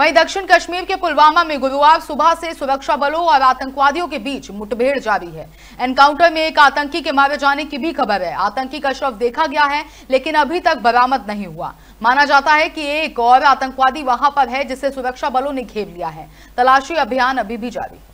वहीं दक्षिण कश्मीर के पुलवामा में गुरुवार सुबह से सुरक्षा बलों और आतंकवादियों के बीच मुठभेड़ जारी है एनकाउंटर में एक आतंकी के मारे जाने की भी खबर है आतंकी का शव देखा गया है लेकिन अभी तक बरामद नहीं हुआ माना जाता है कि एक और आतंकवादी वहां पर है जिसे सुरक्षा बलों ने घेर लिया है तलाशी अभियान अभी भी जारी है